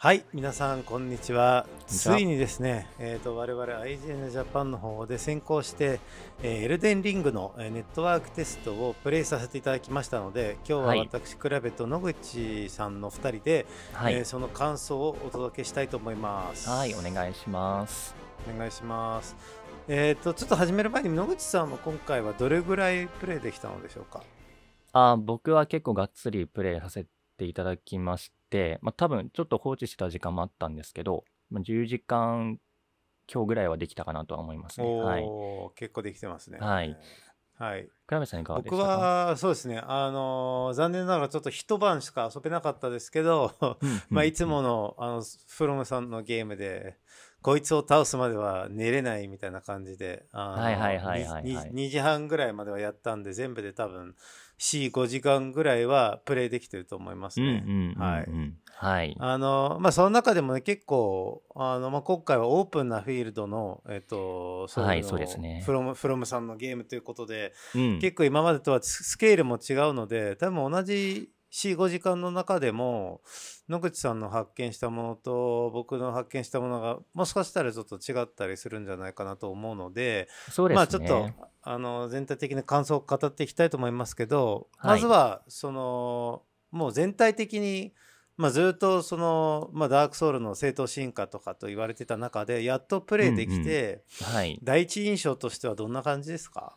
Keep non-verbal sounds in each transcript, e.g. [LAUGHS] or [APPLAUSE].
はい皆さんこんにちはついにですね、えーと、と我々 IGN ジャパンの方で先行して、えー、エルデンリングのネットワークテストをプレイさせていただきましたので今日は私、比べと野口さんの2人で、はい、えー、その感想をお届けしたいと思いますはいお願いしますお願いしますえっ、ー、とちょっと始める前に野口さんも今回はどれぐらいプレイできたのでしょうかあ僕は結構がっつりプレイさせていただきまし、まあ、多分ちょっと放置してた時間もあったんですけど、まあ、10時間強ぐらいはできたかなとは思いますね。はい、結構できてますね。はい。はい。倉部さんいかがでか僕は、そうですね。あのー、残念ながらちょっと一晩しか遊べなかったですけど、[LAUGHS] まあ、いつもの、あの、フロムさんのゲームで、こいつを倒すまでは寝れないみたいな感じで、あのー、はいはいはいはい、はい2、2時半ぐらいまではやったんで、全部で多分、45時間ぐらいはプレイできてると思いますね。はい。はい。あの、まあ、その中でもね、結構、あの、まあ、今回はオープンなフィールドの、えっと、そうはい、そうですね。フロム、フロムさんのゲームということで、うん、結構今までとはスケールも違うので、多分同じ45時間の中でも野口さんの発見したものと僕の発見したものがもしかしたらちょっと違ったりするんじゃないかなと思うので、ね、まあ、ちょっとあの全体的な感想を語っていきたいと思いますけど、はい、まずはそのもう全体的に、まあ、ずっとその、まあ、ダークソウルの正当進化とかと言われてた中でやっとプレイできて、うんうんはい、第一印象としてはどんな感じですか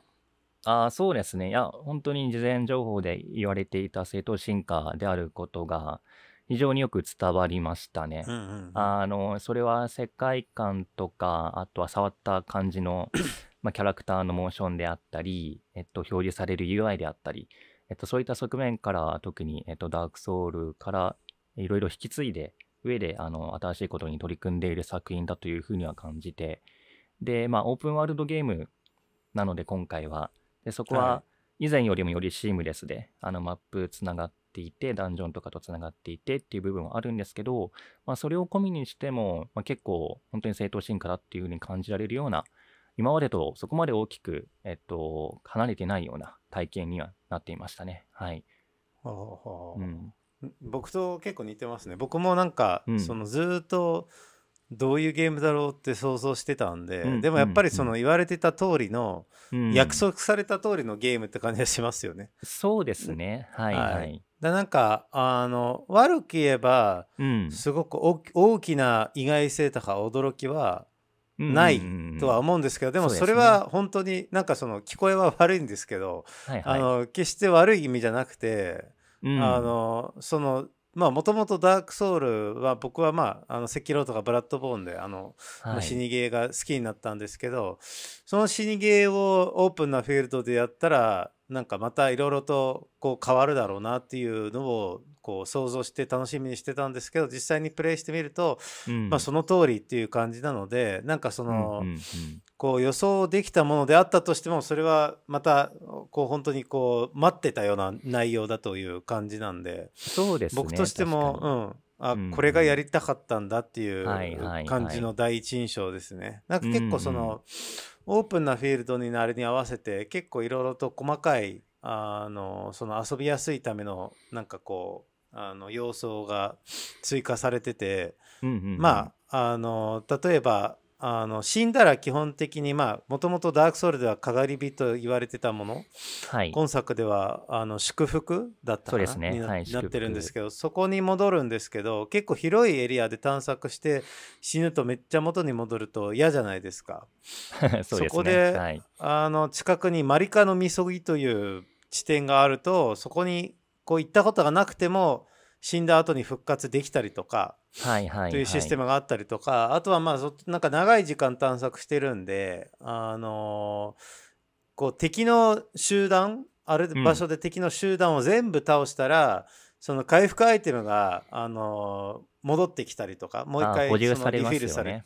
ああ、そうですね。いや、本当に事前情報で言われていた正当進化であることが、非常によく伝わりましたね。うんうんあの、それは世界観とか、あとは触った感じの、[CLEARS THROAT] まあ、キャラクターのモーションであったり、えっと、表示される UI であったり、えっと、そういった側面から、特に、えっと、ダークソウルからいろいろ引き継いで、上で、あの、新しいことに取り組んでいる作品だというふうには感じて、で、まあ、オープンワールドゲームなので今回は、でそこは以前よりもよりシームレスで、はい、あのマップつながっていてダンジョンとかとつながっていてっていう部分はあるんですけど、まあ、それを込みにしても、まあ、結構本当に正当進化だっていうふうに感じられるような今までとそこまで大きく、えっと、離れてないような体験にはなっていましたね。はい、ははうん、僕と結構似てますね。僕もなんか、うん、そのずっとどういうゲームだろうって想像してたんで、うん、でもやっぱりその言われてた通りの、うん、約束された通りのゲームって感じがしますよね。そうですね。はい、はい、はい。だなんかあの悪く言えば、うん、すごく大きな意外性とか驚きはないとは思うんですけどでもそれは本当になんかその聞こえは悪いんですけど、ねはいあの決して悪い意味じゃなくて、あのそのまあもともとダークソウルは僕はまああの赤狼とかブラッドボーンであの、はい、死にゲーが好きになったんですけどその死にゲーをオープンなフィールドでやったらなんかまたいろいろとこう変わるだろうなっていうのをこう想像して楽しみにしてたんですけど実際にプレイしてみると、うん、まあその通りっていう感じなのでなんかその、こう予想できたものであったとしてもそれはまたこう本当にこう待ってたような内容だという感じなんでそうです、ね、僕としても、うん、あ、これがやりたかったんだっていう感じの第一印象ですね。はいはいはい、なんか結構その、うんうん、オープンなフィールドにあれに合わせて結構いろいろと細かいあのその遊びやすいためのなんかこうあの要素が追加されてて、うんうんうん、まああの例えばあの死んだら基本的にまあもともとダークソウルではかがり火と言われてたもの、はい、今作ではあの祝福だったかなそうですね、はい、なってるんですけどそこに戻るんですけど結構広いエリアで探索して死ぬとめっちゃ元に戻ると嫌じゃないですか [LAUGHS] そうです、ね、そこで、はい、あの近くにマリカのみそぎという地点があるとそこにこう行ったことがなくても死んだ後に復活できたりとか、というシステムがあったりとかあとはまあなんか長い時間探索してるんで、あのー、こう敵の集団ある場所で敵の集団を全部倒したら、うん、その回復アイテムが、あのー、戻ってきたりとかもう一回そのリフィルされる、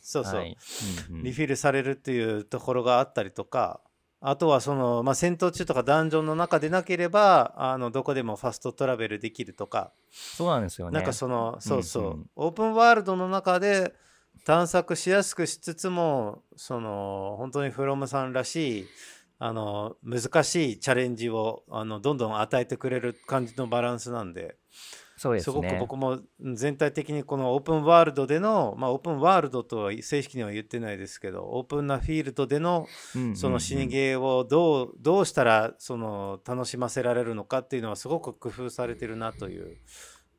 リフィルされるっていうところがあったりとかあとはその、まあ、戦闘中とかダンジョンの中でなければあのどこでもファストトラベルできるとかそうなんですよねなんかそのそうそう、うんうん、オープンワールドの中で探索しやすくしつつもその本当にフロムさんらしいあの難しいチャレンジをあのどんどん与えてくれる感じのバランスなんでそうです、ね、すごく僕も全体的にこのオープンワールドでの、まあ、オープンワールドとは正式には言ってないですけどオープンなフィールドでのその死にゲーをどう,、どうしたらその楽しませられるのかっていうのはすごく工夫されてるなという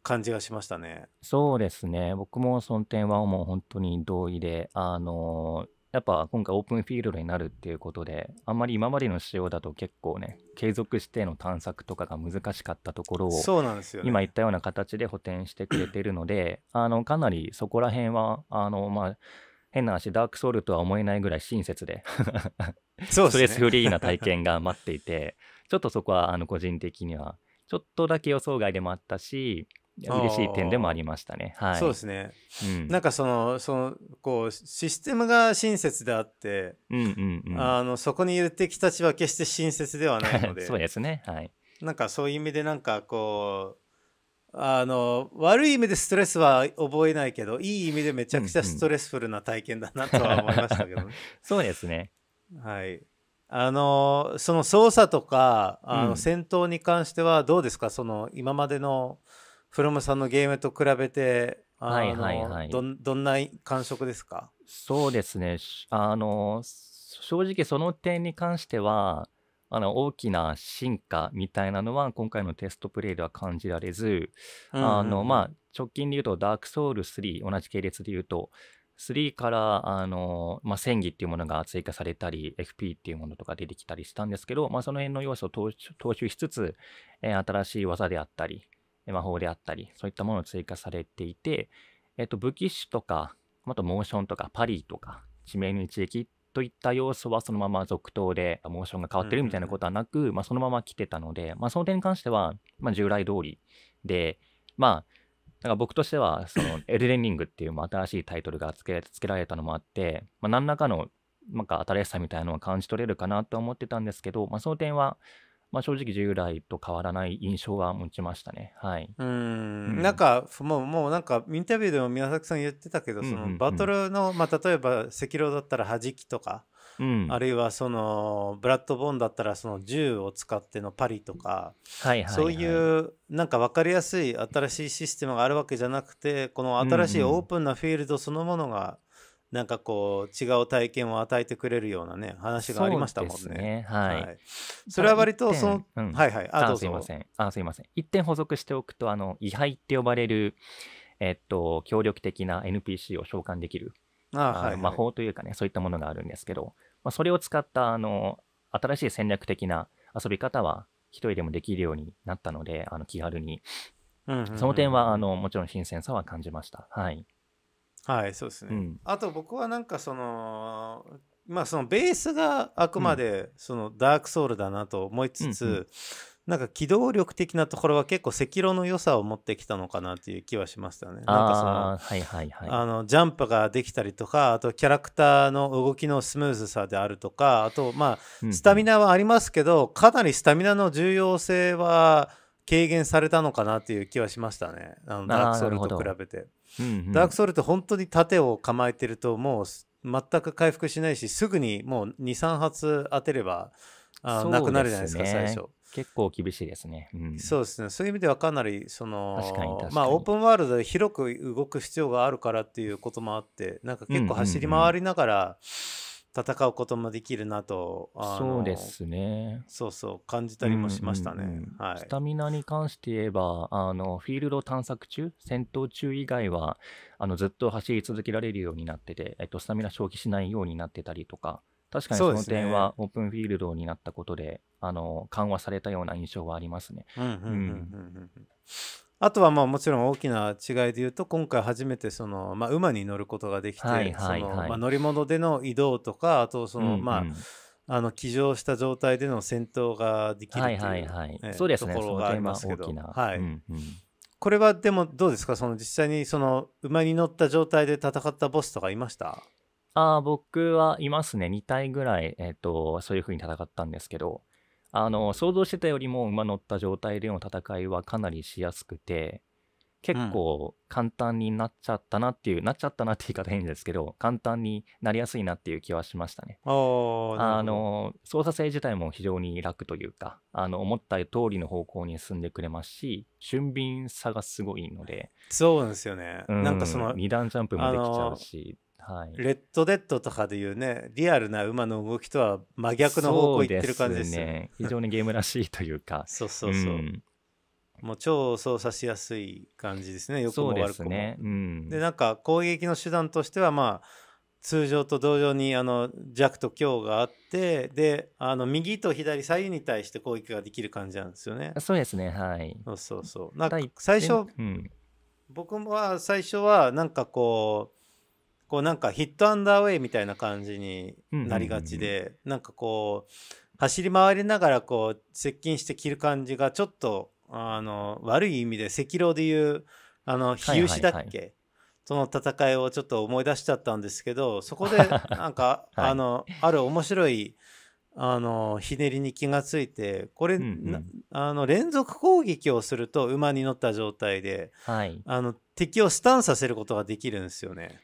感じがしましたね。そうですね僕もその点はもう本当に同意であのやっぱ今回オープンフィールドになるっていうことで、あんまり今までの仕様だと結構ね、継続しての探索とかが難しかったところを、そうなんですよ、ね、今言ったような形で補填してくれてるので、[LAUGHS] あのかなりそこら辺は、あのまあ、変な話、ダークソウルとは思えないぐらい親切でそう、ね、ストレスフリーな体験が待っていて、ちょっとそこはあの個人的には、ちょっとだけ予想外でもあったし、嬉しい点でもありましたね。はい、そうですね、うん、なんかそのそのこうシステムが親切であって、うんうんうん、あのそこにいる敵たちは決して親切ではないので [LAUGHS] そうですね、はい、なんかそういう意味でなんかこうあの悪い意味でストレスは覚えないけどいい意味でめちゃくちゃストレスフルな体験だなとは思いましたけど、ね、[LAUGHS] そうですね。はいあのその操作とかあの戦闘に関してはどうですか、うん、その今までのプロムさんのゲームと比べてはいはいはいどどんな感触ですかそうですねあの正直その点に関してはあの大きな進化みたいなのは今回のテストプレイでは感じられず、うんうん、あのまあ、直近で言うとダークソウル3同じ系列で言うと3からあの、まあ、戦技っていうものが追加されたり FP っていうものとか出てきたりしたんですけど、まあ、その辺の要素を踏襲しつつ、えー、新しい技であったり魔法であったり、そういったものを追加されていて、えっと、武器種とか、あとモーションとか、パリとか、地名の一撃といった要素はそのまま続投で、モーションが変わってるみたいなことはなく、まあ、そのまま来てたので、まあ、その点に関しては、まあ、従来通りで、まあ、なんか僕としては、その、[LAUGHS] エルデンリングっていう新しいタイトルが付け付けられたのもあって、まあ、何らかの、なんか新しさみたいなのは感じ取れるかなと思ってたんですけど、まあ、その点は、まあ、正直従来と変わらない印象は持ちましたね。はい、うん、なんかもうもうなんかインタビューでも宮崎さん言ってたけど、そのバトルの、まあ、例えば赤狼だったら弾きとか、うん、あるいはそのブラッドボーンだったらその銃を使ってのパリとか、はいはいはい、そういうなんか分かりやすい新しいシステムがあるわけじゃなくてこの新しいオープンなフィールドそのものがなんかこう違う体験を与えてくれるようなね話がありましたもんね。ねはい、はい、それは割とその、うん、はいはいああすいませんあすいません一点補足しておくとあの位牌って呼ばれるえっと協力的な NPC を召喚できるあ、はい魔法というかねそういったものがあるんですけど、まあ、それを使ったあの新しい戦略的な遊び方は一人でもできるようになったのであの気軽に、うん、その点はあのもちろん新鮮さは感じました。はいはいそうですね、うん、あと僕はなんかそのまあそのベースがあくまでそのダークソウルだなと思いつつ、うんうんなんか機動力的なところは結構赤色の良さを持ってきたのかなっていう気はしましたね。なんかその,、はいはいはい、あのジャンプができたりとかあとキャラクターの動きのスムーズさであるとかあとまあスタミナはありますけど、うん、かなりスタミナの重要性は軽減されたのかなっていう気はしましたねあのダークソウルと比べて。うんうん、ダークソウルって本当に盾を構えてるともう全く回復しないしすぐにもう23発当てればあ、ね、なくなるじゃないですか最初結構厳しいですね、うん、そうですねそういう意味ではかなりそのまあオープンワールドで広く動く必要があるからっていうこともあってなんか結構走り回りながら、うんうん戦うこともできるなとそうですねそうそう感じたりもしましたね、はい、スタミナに関して言えばあのフィールド探索中戦闘中以外はあのずっと走り続けられるようになってて、えっと、スタミナ消費しないようになってたりとか確かにその点はオープンフィールドになったことで、ね、あの緩和されたような印象はありますね。うんうんうんうん、うんあとはまあもちろん大きな違いで言うと今回初めてその、まあ、馬に乗ることができて、はいはいまあ、乗り物での移動とかあとその、うんうん、まああの騎乗した状態での戦闘ができるという、はいはいえー、そうですね、ところがありますけど、はいうんうん、これはでもどうですかその実際にその馬に乗った状態で戦ったボスとかいましたあ僕はいますね2体ぐらい、えーと、とそういうふうに戦ったんですけどあの想像してたよりも馬乗った状態での戦いはかなりしやすくて結構簡単になっちゃったなっていう、うん、なっちゃったなって言い方変ですけど簡単になりやすいなっていう気はしましたね。あの操作性自体も非常に楽というかあの思った通りの方向に進んでくれますし俊敏さがすごいのでそうなんですよね、うん、なんかその2段ジャンプもできちゃうしはい、レッド・デッドとかでいうねリアルな馬の動きとは真逆の方向いってる感じですね非常にゲームらしいというか [LAUGHS] そうそうそう、うん、もう超操作しやすい感じですねよくも悪くもね、うん、でなんか攻撃の手段としてはまあ通常と同様にあの弱と強があってであの右と左左右に対して攻撃ができる感じなんですよね。そうですねはいそうそうそうなんか最初、うん、僕は最初はなんかこうこうなんかヒットアンダーウェイみたいな感じになりがちで、なんかこう走り回りながらこう接近して切る感じがちょっとあの悪い意味で赤狼でいうあの日吉だっけ、はいはいはいその戦いをちょっと思い出しちゃったんですけどそこで [LAUGHS] なんか、はい、あのある面白いあのひねりに気がついてこれ、うんうん、あの連続攻撃をすると馬に乗った状態で、はい、あの敵をスタンさせることができるんですよね。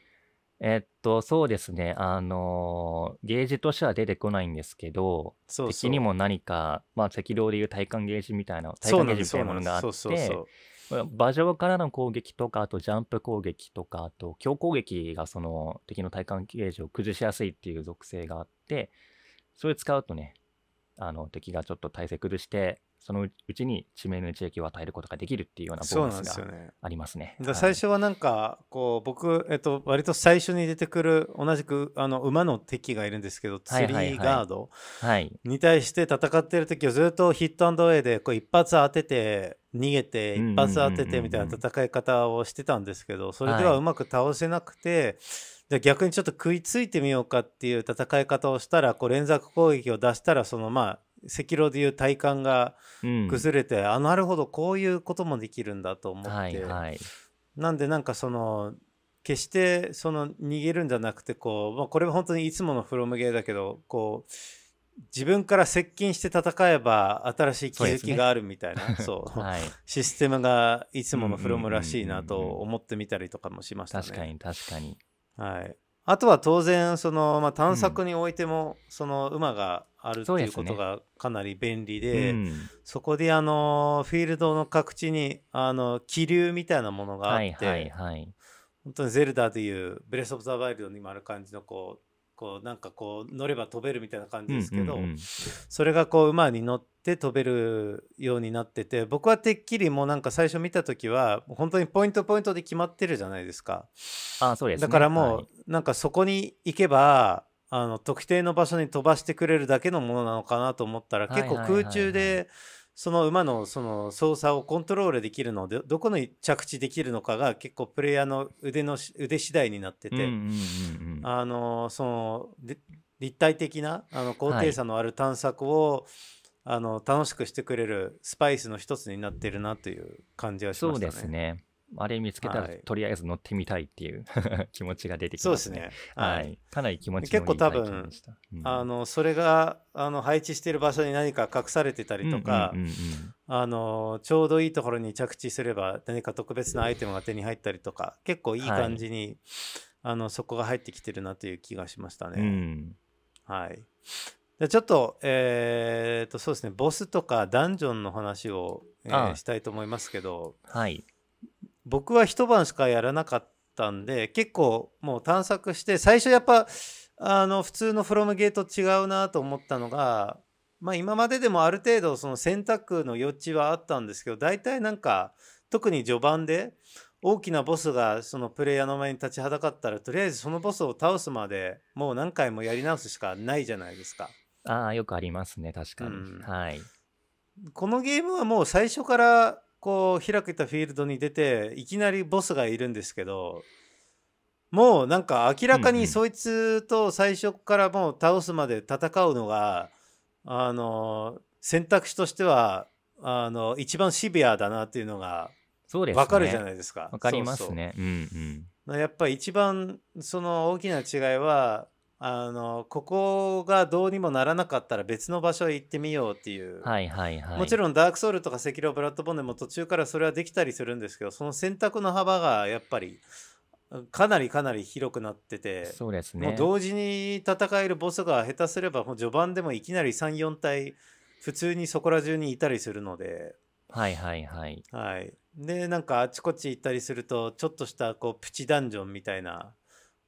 えっと、そうですね。あのー、ゲージとしては出てこないんですけど、そうそう敵にも何か、まあ、赤道でいう体幹ゲージみたいな、体幹ゲージみたいなものがあって、馬上からの攻撃とか、あとジャンプ攻撃とか、あと強攻撃がその敵の体幹ゲージを崩しやすいっていう属性があって、それ使うとね、あの敵がちょっと体勢崩して、そのうちに地名の地域を与えることができるっていうようなボーナスがありますね。すね最初はなんかこう僕、えっと、割と最初に出てくる同じくあの馬の敵がいるんですけどツリーガードに対して戦ってる時はずっとヒットアンドウェイでこう一発当てて逃げて一発当ててみたいな戦い方をしてたんですけどそれではうまく倒せなくて。はいじゃ逆にちょっと食いついてみようかっていう戦い方をしたらこう連続攻撃を出したらそのまあ赤炉でいう体感が崩れて、うん、あなるほどこういうこともできるんだと思って、はいはい、なんでなんかその決してその逃げるんじゃなくてこう、まあ、これは本当にいつものフロムゲーだけどこう自分から接近して戦えば新しい気づきがあるみたいなそう、ね [LAUGHS] はい、システムがいつものフロムらしいなと思ってみたりとかもしましたね。確かに確かにはいあとは当然その、まあ、探索においても、その馬があるっていうことがかなり便利で、うん、そこであのフィールドの各地にあの気流みたいなものがあって、はいはいはい、本当にゼルダというブレス・オブ・ザ・ワイルドにもある感じのこうこうなんかこう乗れば飛べるみたいな感じですけど、それがこう馬に乗って飛べるようになってて僕はてっきりもうなんか最初見た時は本当にポイントポイントで決まってるじゃないですかあそうです、ね、だからもうなんかそこに行けば、あの特定の場所に飛ばしてくれるだけのものなのかなと思ったら結構空中で。はいはいはいはいその馬のその操作をコントロールできるのでどこに着地できるのかが結構プレイヤーの腕の腕次第になってて、あのその立体的なあの高低差のある探索を、はい、あの楽しくしてくれるスパイスの一つになってるなという感じはしましたね。そうですねあれ見つけたら、とりあえず乗ってみたいっていう [LAUGHS] 気持ちが出てきまね。そうですね。はい。かなり気持ち結構多分、うん、あの、それが、あの、配置してる場所に何か隠されてたりとか、うんうんうんうん、あの、ちょうどいいところに着地すれば、何か特別なアイテムが手に入ったりとか、結構いい感じに、はい、あの、そこが入ってきてるなという気がしましたね。うん、はい。でちょっと、えー、っと、そうですね、ボスとかダンジョンの話を、えー、したいと思いますけど、はい。僕は一晩しかやらなかったんで結構もう探索して最初やっぱあの普通のフロムゲート違うなと思ったのが、まあ、今まででもある程度その選択の余地はあったんですけど大体なんか特に序盤で大きなボスがそのプレイヤーの前に立ちはだかったらとりあえずそのボスを倒すまでもう何回もやり直すしかないじゃないですか。ああよくありますね確かに、うん、はいこのゲームはもう最初からこう開けたフィールドに出ていきなりボスがいるんですけどもうなんか明らかにそいつと最初からもう倒すまで戦うのが、あの選択肢としてはあの一番シビアだなっていうのが分かるじゃないですか。わ、ね、かりますね。ううんやっぱ一番その大きな違いはあのここがどうにもならなかったら別の場所へ行ってみようっていう、はいはいはい、もちろんダークソウルとか赤狼ブラッドボンでも途中からそれはできたりするんですけどその選択の幅がやっぱりかなりかなり広くなっててそうですねもう同時に戦えるボスが下手すればもう序盤でもいきなり34体普通にそこら中にいたりするので。はいはいはい。はい、でなんかあちこち行ったりするとちょっとしたこうプチダンジョンみたいな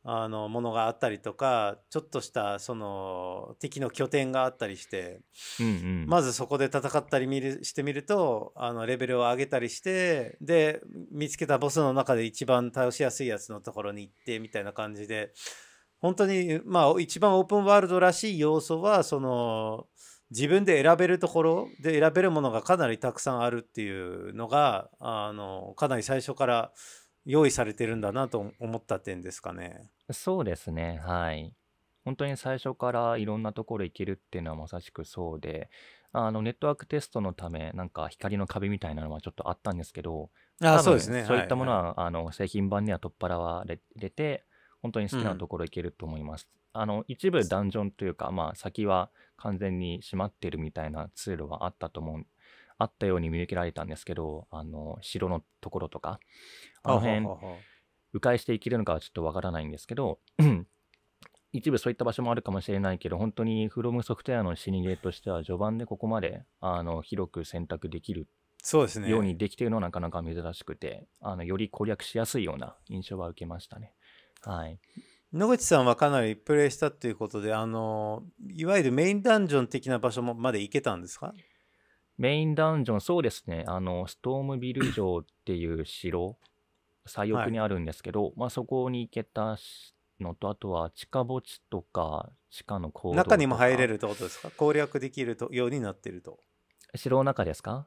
あのものがあったりとかちょっとしたその敵の拠点があったりして、うんうん、まずそこで戦ったりしてみるとあのレベルを上げたりしてで見つけたボスの中で一番倒しやすいやつのところに行ってみたいな感じで本当にまあ一番オープンワールドらしい要素はその自分で選べるところで選べるものがかなりたくさんあるっていうのがあのかなり最初から用意されてるんだなと思った点ですかね。そうですね、はい。本当に最初からいろんなところ行けるっていうのはまさしくそうで、あの、ネットワークテストのため、なんか光の壁みたいなのはちょっとあったんですけど、そういったものはい。は、あの、製品版には取っ払われれて、本当に好きなところ行けると思います。あの、一部ダンジョンというか、まあ、先は完全に閉まってるみたいな通路はあったと思う、あったように見受けられたんですけど、あの、城のところとか、あの辺、迂回していけるのかはちょっとわからないんですけど、[CLEARS THROAT] 一部そういった場所もあるかもしれないけど、本当にフロムソフトウェアの死にゲーとしては、序盤でここまであの広く選択できるそうですね。ようにできているのはなかなか珍しくて、あのより攻略しやすいような印象は受けましたね。はい。野口さんはかなりプレイしたということで、あのいわゆるメインダンジョン的な場所もまで行けたんですかメインダンジョン、そうですね。あの、ストームビル城っていう城左翼にあるんですけど、はい、まあ、そこに行けたのとあとは地下墓地とか地下の坑道中にも入れるってことですか攻略できるとようになってると城の中ですか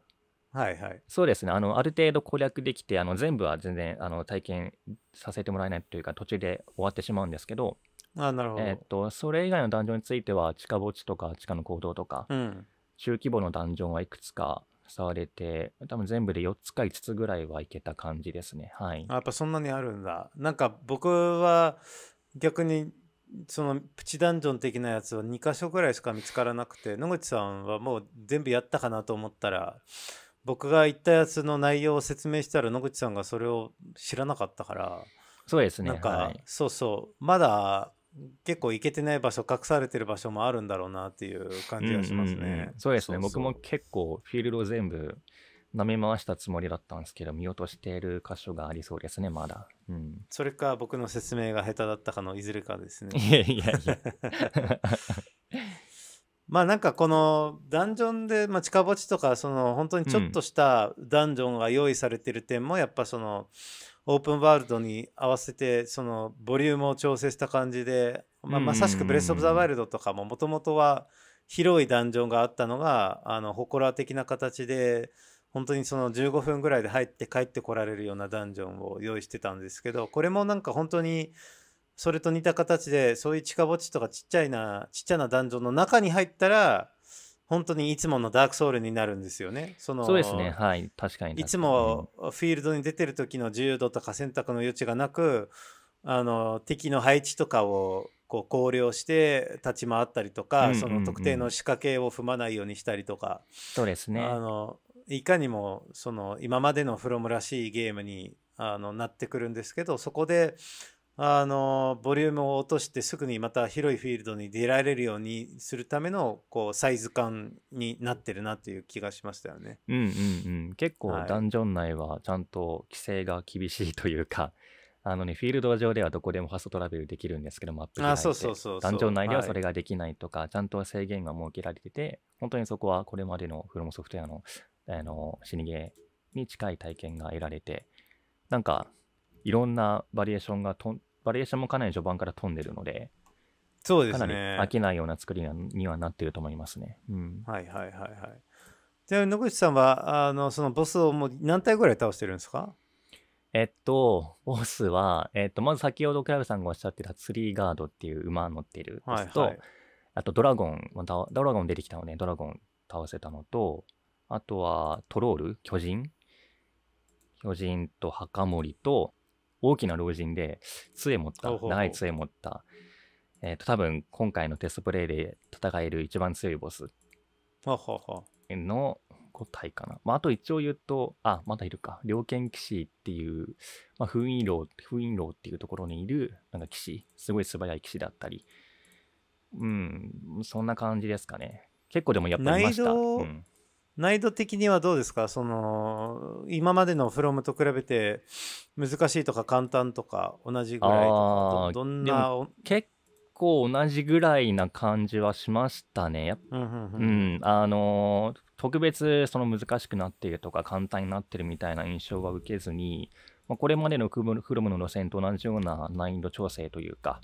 はいはいそうですねあのある程度攻略できてあの全部は全然あの体験させてもらえないというか途中で終わってしまうんですけどあなるほど、えっとそれ以外のダンジョンについては地下墓地とか地下の坑道とか、うん、中規模のダンジョンはいくつか触れて、多分全部で4つか5つぐらいはいけた感じですね。はい。やっぱそんなにあるんだ。なんか僕は逆にそのプチダンジョン的なやつは2箇所ぐらいしか見つからなくて野口さんはもう全部やったかなと思ったら僕が言ったやつの内容を説明したら野口さんがそれを知らなかったからそうですねなんか、はい、そうそうまだ結構行けてない場所隠されてる場所もあるんだろうなっていう感じがしますね。うんうんうん、そうですね僕も結構フィールド全部舐め回したつもりだったんですけど見落としている箇所がありそうですねまだ、うん、それか僕の説明が下手だったかのいずれかですねいやいやいや [LAUGHS] まあなんかこのダンジョンで、まあ、近墓地とかその本当にちょっとしたダンジョンが用意されてる点もやっぱその、うんオープンワールドに合わせてそのボリュームを調整した感じで、まあ、まさしく「ブレス・オブ・ザ・ワイルド」とかももともとは広いダンジョンがあったのがあの祠的な形で本当にその15分ぐらいで入って帰ってこられるようなダンジョンを用意してたんですけどこれもなんか本当にそれと似た形でそういう地下墓地とかちっちゃいなちっちゃなダンジョンの中に入ったら本当にいつものダークソウルになるんですよね。そのそうですね、はい、確かにいつもフィールドに出てる時の自由度とか選択の余地がなく、あの敵の配置とかをこう考慮して立ち回ったりとか、その特定の仕掛けを踏まないようにしたりとか、そうですね。あのいかにもその今までのフロムらしいゲームにあのなってくるんですけど、そこであのボリュームを落としてすぐにまた広いフィールドに出られるようにするためのこうサイズ感になってるなという気がしましたよね。うんうんうん、結構ダンジョン内はちゃんと規制が厳しいというか、はいあのね、フィールド上ではどこでもファストトラベルできるんですけど、もアップ内で。ダンジョン内ではそれができないとか、はい、ちゃんと制限が設けられてて、本当にそこはこれまでのフロムソフトウェアのあの死にゲーに近い体験が得られて、なんか、いろんなバリエーションがとバリエーションもかなり序盤から飛んでるので、そうですね。かなり飽きないような作りにはなってると思いますね。うん、はいはいはいはい。じゃあ、野口さんは、あの、そのボスをもう何体ぐらい倒してるんですかえっと、ボスは、えっと、まず先ほどクラブさんがおっしゃってたツリーガードっていう馬乗ってるボスと、はいはい、あとドラゴン、ま、たドラゴン出てきたので、ドラゴン倒せたのと、あとはトロール、巨人巨人と墓守と、大きな老人で、杖持った、長い杖持った、えっ、ー、と、多分今回のテストプレイで戦える一番強いボスの個体かな。まあ、あと一応言うと、あ、まだいるか。猟犬騎士っていう、まあ、封印牢、封印牢っていうところにいる、なんか騎士、すごい素早い騎士だったり、うん、そんな感じですかね。結構でもやっぱりました。うん、難易度的にはどうですかその今までの「フロムと比べて難しいとか簡単とか同じぐらいとかどんな結構同じぐらいな感じはしましたね。うん、うんうん、あの特別その難しくなっているとか簡単になってるみたいな印象は受けずに、まあ、これまでのフロムの路線と同じような難易度調整というか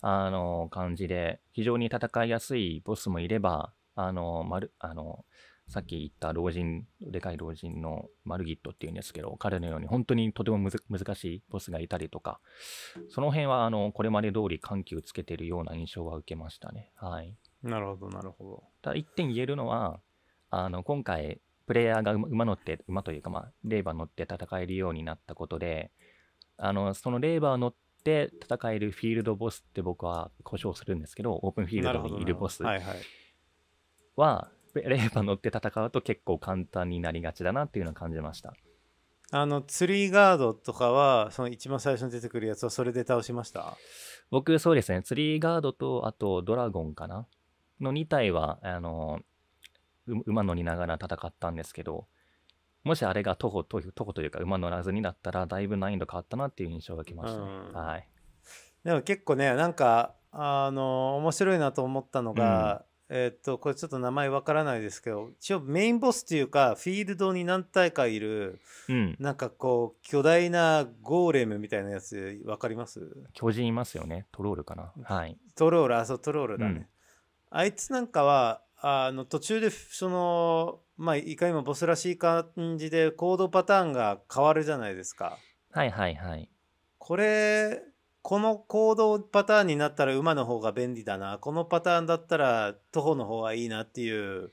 あの感じで非常に戦いやすいボスもいればあの、まる、あの、さっき言った老人、でかい老人のマルギットっていうんですけど、彼のように本当にとても難しいボスがいたりとか、その辺はあのこれまで通り緩急つけてるような印象は受けましたね。はい。なるほど、なるほど。ただ一点言えるのは、あの今回、プレイヤーが馬乗って、馬というか、まあ、レーバー乗って戦えるようになったことで、あのそのレーバー乗って戦えるフィールドボスって僕は故障するんですけど、オープンフィールドにいるボスは、いはレーー乗って戦うと結構簡単になりがちだなっていうのは感じましたあのツリーガードとかはその一番最初に出てくるやつはそれで倒しました僕そうですねツリーガードとあとドラゴンかなの2体はあの馬乗りながら戦ったんですけどもしあれが徒歩徒歩というか馬乗らずになったらだいぶ難易度変わったなっていう印象がきました、ねうん、はい、でも結構ねなんかあの面白いなと思ったのが、えっと、これちょっと名前わからないですけど、一応メインボスっていうか、フィールドに何体かいる、うん、なんかこう、巨大なゴーレムみたいなやつ、わかります巨人いますよね。トロールかな。はい。トロール、あ、そう、トロールだね。うん、あいつなんかは、あの、途中で、その、まあ、いかにもボスらしい感じで行動パターンが変わるじゃないですか。はいはいはい。これこの行動パターンになったら馬の方が便利だなこのパターンだったら徒歩の方がいいなっていう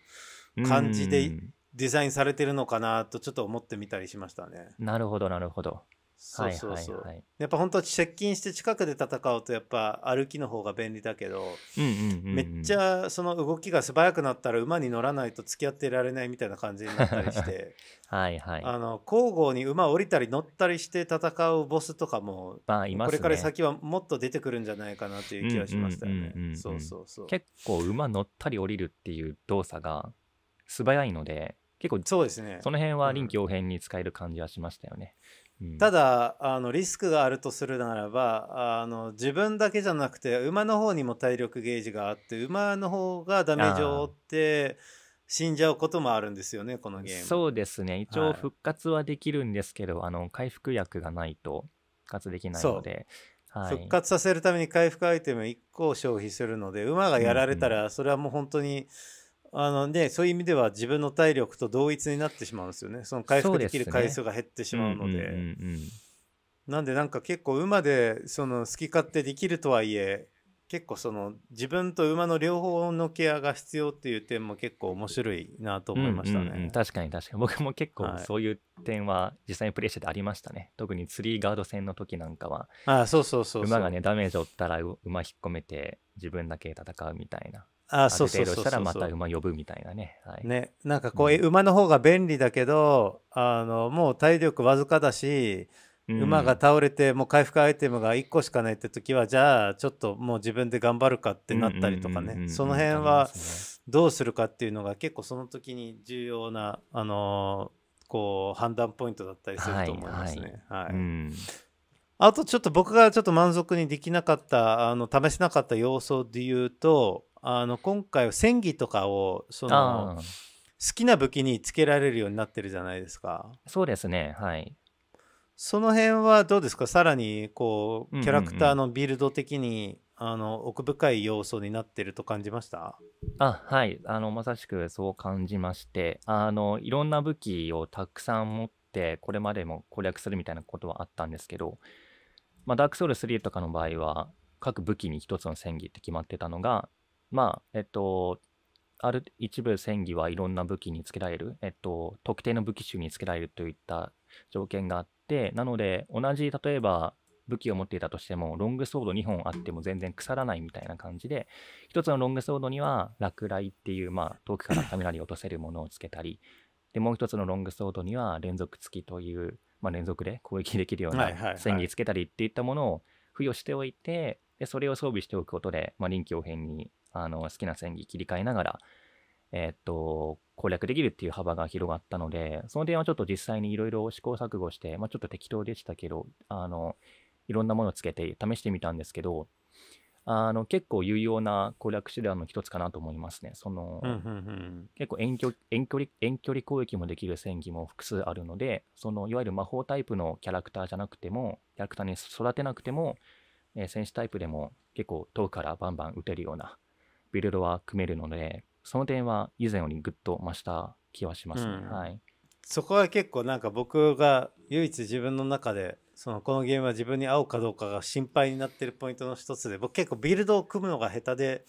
感じでデザインされてるのかなとちょっと思ってみたりしましたね。なるほどなるほど。そうそうそう、はいはいはい、やっぱ本当接近して近くで戦うとやっぱ歩きの方が便利だけど、うんうんうんうん、めっちゃその動きが素早くなったら馬に乗らないと付き合ってられないみたいな感じになったりして [LAUGHS] はい、はい、あの交互に馬降りたり乗ったりして戦うボスとかも、まあね、これから先はもっと出てくるんじゃないかなという気はしましたよね。そうそうそう結構馬乗ったり降りるっていう動作が素早いので結構そうですねその辺は臨機応変に使える感じはしましたよね。うんただあのリスクがあるとするならばあの自分だけじゃなくて馬の方にも体力ゲージがあって馬の方がダメージを負って死んじゃうこともあるんですよねこのゲームそうですね一応復活はできるんですけど、はい、あの回復薬がないと復活できないので、はい、復活させるために回復アイテム1個を消費するので馬がやられたらそれはもう本当に、うんうんあのでそういう意味では自分の体力と同一になってしまうんですよねその回復できる回数が減ってしまうので、なんでなんか結構馬でその好き勝手できるとはいえ結構その自分と馬の両方のケアが必要っていう点も結構面白いなと思いましたね、うんうんうん、確かに確かに僕も結構そういう点は実際にプレイしててありましたね、はい、特にツリーガード戦の時なんかはあそうそうそう馬がねダメージを負ったら馬引っ込めて自分だけ戦うみたいなあそうそうそうそうまた馬呼ぶみたいなね。ねなんかこう、う馬の方が便利だけどあのもう体力わずかだし、うん、馬が倒れてもう回復アイテムが1個しかないって時はじゃあちょっともう自分で頑張るかってなったりとかねその辺はどうするかっていうのが結構その時に重要な、あのー、こう判断ポイントだったりすると思いますね。はい、はいうんあとちょっと僕がちょっと満足にできなかった、あの試せなかった要素で言うと、あの今回は戦技とかをその好きな武器につけられるようになってるじゃないですか。そうですねはいその辺はどうですかさらにこうキャラクターのビルド的に、あの奥深い要素になってると感じましたあはいあのまさしくそう感じましてあのいろんな武器をたくさん持ってこれまでも攻略するみたいなことはあったんですけど、まあ、ダークソウル3とかの場合は各武器に1つの戦技って決まってたのがまあ、えっと、ある一部戦技はいろんな武器につけられる、えっと、特定の武器種につけられるといった条件があって、なので、同じ、例えば、武器を持っていたとしても、ロングソード2本あっても全然腐らないみたいな感じで、1つのロングソードには、落雷っていう、まあ、遠くから雷を落とせるものをつけたり、で、もう1つのロングソードには、連続突きという、まあ、連続で攻撃できるような戦技つけたりっていったものを付与しておいて、でそれを装備しておくことで、まあ、臨機応変にあの好きな戦技切り替えながら、えー、っと、攻略できるっていう幅が広がったので、その点はちょっと実際にいろいろ試行錯誤して、まあ、ちょっと適当でしたけど、あの、いろんなものをつけて試してみたんですけど、あの結構有用な攻略手段の一つかなと思いますね。その、結構遠距遠距離遠距離攻撃もできる戦技も複数あるので、そのいわゆる魔法タイプのキャラクターじゃなくても、キャラクターに育てなくても、えー、戦士タイプでも結構遠くからバンバン打てるようなビルドは組めるので、その点は以前よりぐっと増した気はしますね、うん、はい。そこは結構なんか僕が唯一自分の中でそのこのゲームは自分に合うかどうかが心配になってるポイントの一つで僕結構ビルドを組むのが下手で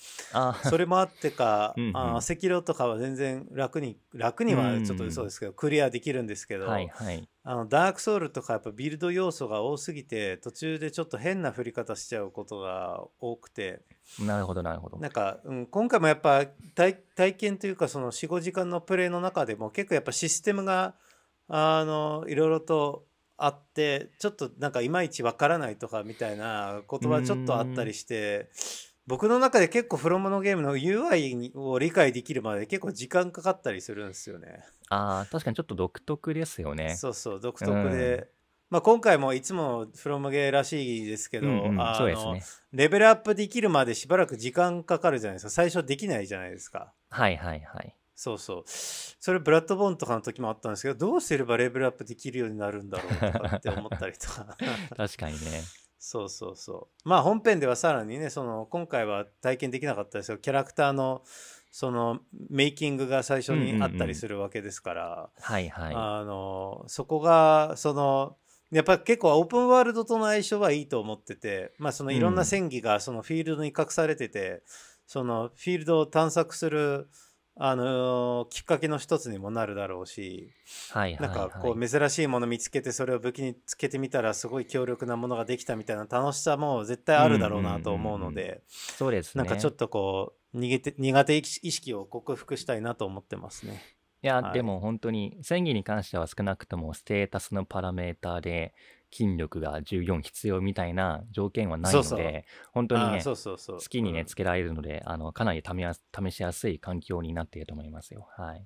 それもあってか [LAUGHS] うん、赤色とかは全然楽に楽にはちょっと嘘ですけど、うん、クリアできるんですけど、はいはい、あのダークソウルとかやっぱビルド要素が多すぎて途中でちょっと変な振り方しちゃうことが多くてなるほどなるほどなんか、うん、今回もやっぱ体体験というかその45時間のプレイの中でも結構やっぱシステムがあのいろいろとあってちょっとなんかいまいちわからないとかみたいなことはちょっとあったりして。僕の中で結構フロムのゲームの UI を理解できるまで結構時間かかったりするんですよね。ああ確かにちょっと独特ですよね。そうそう独特で、うん、まあ、今回もいつもフロムゲーらしいですけど、うんうん、そうですね、レベルアップできるまでしばらく時間かかるじゃないですか最初できないじゃないですか。はいはいはい。そうそうそれブラッドボーンとかの時もあったんですけどどうすればレベルアップできるようになるんだろうとかって思ったりとか [LAUGHS] 確かにねそうそうそうまあ本編ではさらにねその今回は体験できなかったですけどキャラクターのそのメイキングが最初にあったりするわけですから、はいはいあのそこがそのやっぱ結構オープンワールドとの相性はいいと思ってて、まあ、そのいろんな戦技がそのフィールドに隠されてて、うん、そのフィールドを探索するあのー、きっかけの一つにもなるだろうし、はいはいはい、なんかこう珍しいもの見つけてそれを武器につけてみたらすごい強力なものができたみたいな楽しさも絶対あるだろうなと思うので、なんかちょっとこう逃げて苦手意識を克服したいなと思ってますね。いや、はい、でも本当に戦技に関しては少なくともステータスのパラメーターで筋力が14必要みたいな条件はないので本当にね月にねつけられるので、うん、あのかなり試しやすい環境になっていると思いますよ。はい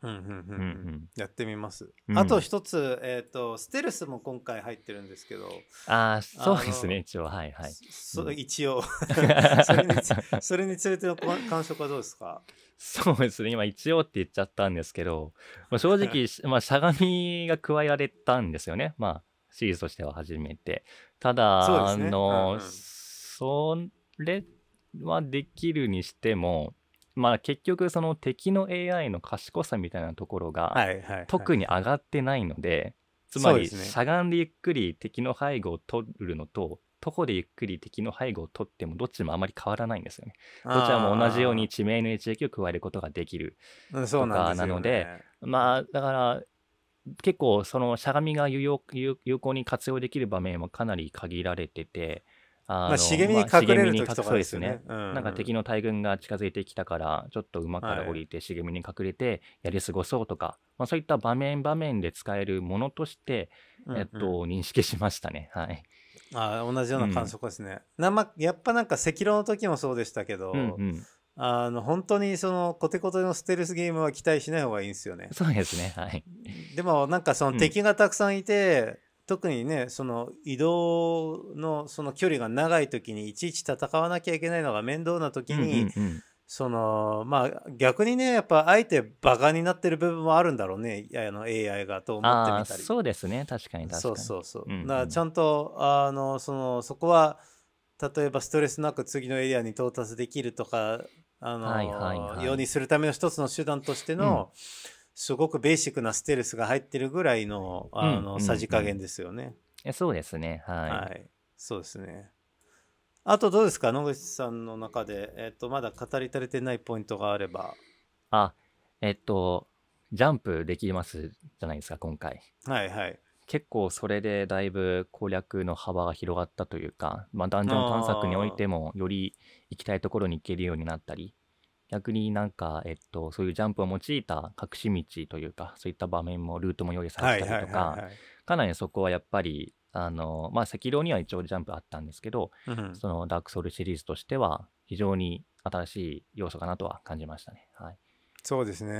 やってみます。うん、あと一つ、えーと、ステルスも今回入ってるんですけどあそうですね一応はいはい。そ一応 [LAUGHS] それにつれての感触はどうですかそうですね今一応って言っちゃったんですけど、まあ、正直、[LAUGHS] まあ、しゃがみが加えられたんですよね。まあシリーズとしては初めて。ただ、あの、それはできるにしても、まあ、結局その敵の AI の賢さみたいなところが特に上がってないので、つまりしゃがんでゆっくり敵の背後を取るのと徒歩でゆっくり敵の背後を取ってもどっちもあまり変わらないんですよね。どちらも同じように地名の一撃を加えることができるとかなので、ね、まあだから結構そのしゃがみが有効に活用できる場面はかなり限られてて、あまあ、茂みに隠れる時とかですね。うんうん、なんか敵の大群が近づいてきたから、ちょっと馬から降りて茂みに隠れてやり過ごそうとか、はい、まあ、そういった場面場面で使えるものとして、えっと、うんうん、認識しましたね。はい。あ同じような感触ですね。うん、なま、やっぱなんか赤狼の時もそうでしたけど、うんうん、あの本当にそのコテコテのステルスゲームは期待しない方がいいんですよね。そうですね、はい、でもなんかその敵がたくさんいて、うん、特にねその移動のその距離が長い時にいちいち戦わなきゃいけないのが面倒な時に、うんうんうんそのまあ逆にねやっぱあえてバカになってる部分もあるんだろうねあの AI がと思ってみたりそうですね確かに確かにそうそうそう、うちゃんとあのそのそこは例えばストレスなく次のエリアに到達できるとかあの、はいはいはい、ようにするための一つの手段としての、うん、すごくベーシックなステルスが入ってるぐらいの、あの、うん、さじ加減ですよね。そうですね、はい。はい。そうですね。あとどうですか野口さんの中で、えっと、まだ語り足りてないポイントがあれば。あ、えっと、ジャンプできますじゃないですか、今回。はいはい。結構それでだいぶ攻略の幅が広がったというか、まあ、ダンジョン探索においてもより行きたいところに行けるようになったり逆になんか、えっと、そういうジャンプを用いた隠し道というかそういった場面もルートも用意されたりとか、かなりそこはやっぱりあのまあ赤道には一応ジャンプあったんですけど、うん、そのダークソウルシリーズとしては非常に新しい要素かなとは感じましたね。はい、そうですね、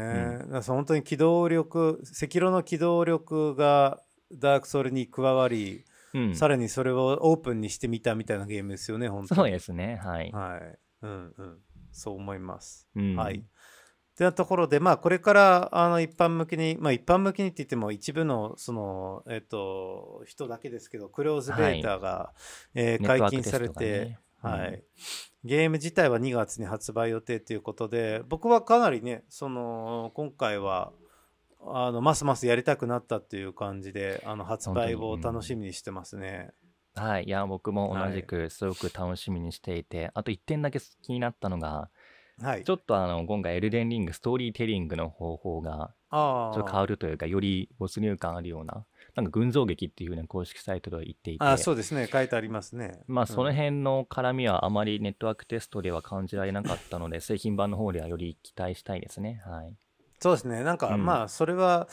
うん、本当に機動力赤色の機動力がダークソウルに加わり、うん、さらにそれをオープンにしてみたみたいなゲームですよね、本当そうですね、はい。はい。うんうん。そう思います。うん、はい。ってなところで、まあ、これからあの一般向けに、まあ、一般向けにって言っても一部のその、えっと、人だけですけどクローズベータが、はい、えー、解禁されて、ね、はい、ゲーム自体は2月に発売予定ということで僕はかなりねその今回はあのますますやりたくなったっていう感じであの発売を楽しみにしてますね。はい、いや僕も同じくすごく楽しみにしていて、はい、あと1点だけ気になったのが、はい、ちょっとあの今回エルデンリングストーリーテリングの方法がちょっと変わるというかより没入感あるようななんか群像劇っていうふうに公式サイトで言っていてあそうですね書いてありますね、まあ、ん、その辺の絡みはあまりネットワークテストでは感じられなかったので [LAUGHS] 製品版の方ではより期待したいですねはいそうですねなんか、うん、まあそれは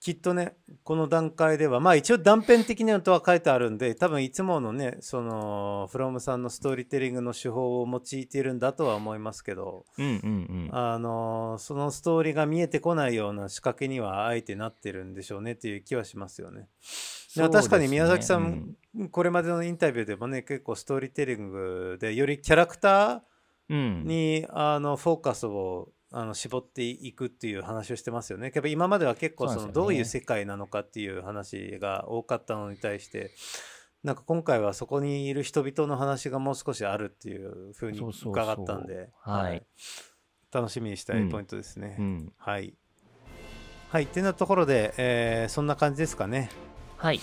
きっとねこの段階ではまあ一応断片的にはとは書いてあるんで多分いつものねそのフロムさんのストーリーテリングの手法を用いているんだとは思いますけど、うんうんうん、あのそのストーリーが見えてこないような仕掛けにはあえてなってるんでしょうねっていう気はしますよね。ね、確かに宮崎さん、うん、これまでのインタビューでもね結構ストーリーテリングでよりキャラクターに、うん、あのフォーカスをあの絞っていくっていう話をしてますよね。やっぱ今までは結構そのどういう世界なのかっていう話が多かったのに対して、なんか今回はそこにいる人々の話がもう少しあるっていうふうに伺ったんで、はい、楽しみにしたいポイントですね。うんうん、はい。はい、ってなところで、えー、そんな感じですかね。はい。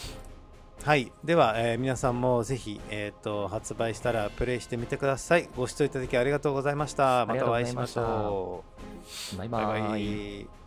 はい。では、えー、皆さんもぜひ、えっ、ー、と、発売したらプレイしてみてください。ご視聴いただきありがとうございました。またお会いしましょう。バイバイ。バイバイ